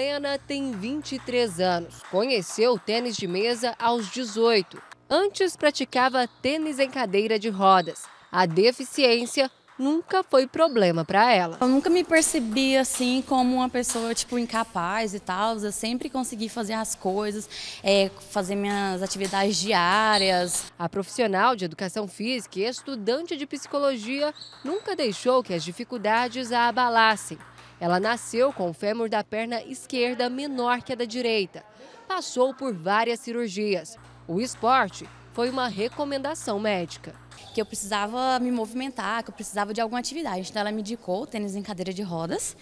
Helena tem 23 anos. Conheceu o tênis de mesa aos 18. Antes praticava tênis em cadeira de rodas. A deficiência nunca foi problema para ela. Eu nunca me percebi assim como uma pessoa tipo incapaz e tal. Eu sempre consegui fazer as coisas, é, fazer minhas atividades diárias. A profissional de educação física e estudante de psicologia nunca deixou que as dificuldades a abalassem. Ela nasceu com o fêmur da perna esquerda menor que a da direita. Passou por várias cirurgias. O esporte foi uma recomendação médica que eu precisava me movimentar, que eu precisava de alguma atividade. Então ela me indicou o tênis em cadeira de rodas.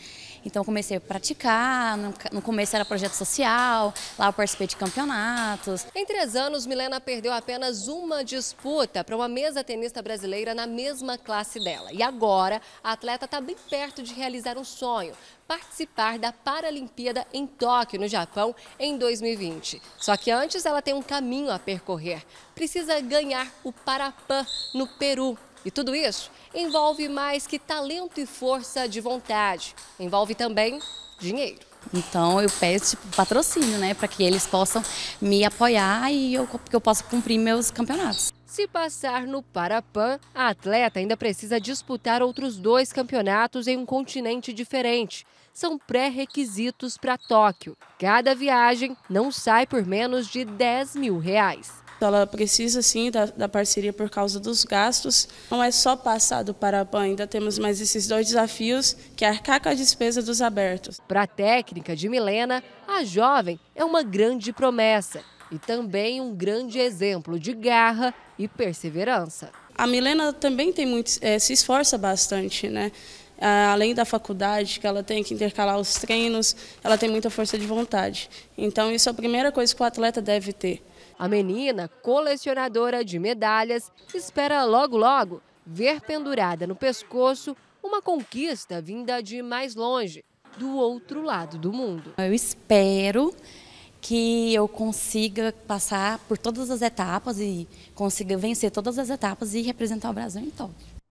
Então comecei a praticar, no começo era projeto social, lá eu participei de campeonatos. Em três anos, Milena perdeu apenas uma disputa para uma mesa tenista brasileira na mesma classe dela. E agora a atleta está bem perto de realizar um sonho, participar da Paralimpíada em Tóquio, no Japão, em 2020. Só que antes ela tem um caminho a percorrer. Precisa ganhar o Parapan, no Peru. E tudo isso envolve mais que talento e força de vontade, envolve também dinheiro. Então eu peço tipo, patrocínio, né, para que eles possam me apoiar e eu, que eu possa cumprir meus campeonatos. Se passar no Parapan, a atleta ainda precisa disputar outros dois campeonatos em um continente diferente. São pré-requisitos para Tóquio. Cada viagem não sai por menos de 10 mil reais. Então, ela precisa sim da, da parceria por causa dos gastos. Não é só passado para a PAN, ainda temos mais esses dois desafios, que é arcar com a despesa dos abertos. Para a técnica de Milena, a jovem é uma grande promessa e também um grande exemplo de garra e perseverança. A Milena também tem muito, é, se esforça bastante, né? além da faculdade, que ela tem que intercalar os treinos, ela tem muita força de vontade. Então, isso é a primeira coisa que o atleta deve ter. A menina, colecionadora de medalhas, espera logo logo ver pendurada no pescoço uma conquista vinda de mais longe, do outro lado do mundo. Eu espero que eu consiga passar por todas as etapas e consiga vencer todas as etapas e representar o Brasil em Tóquio.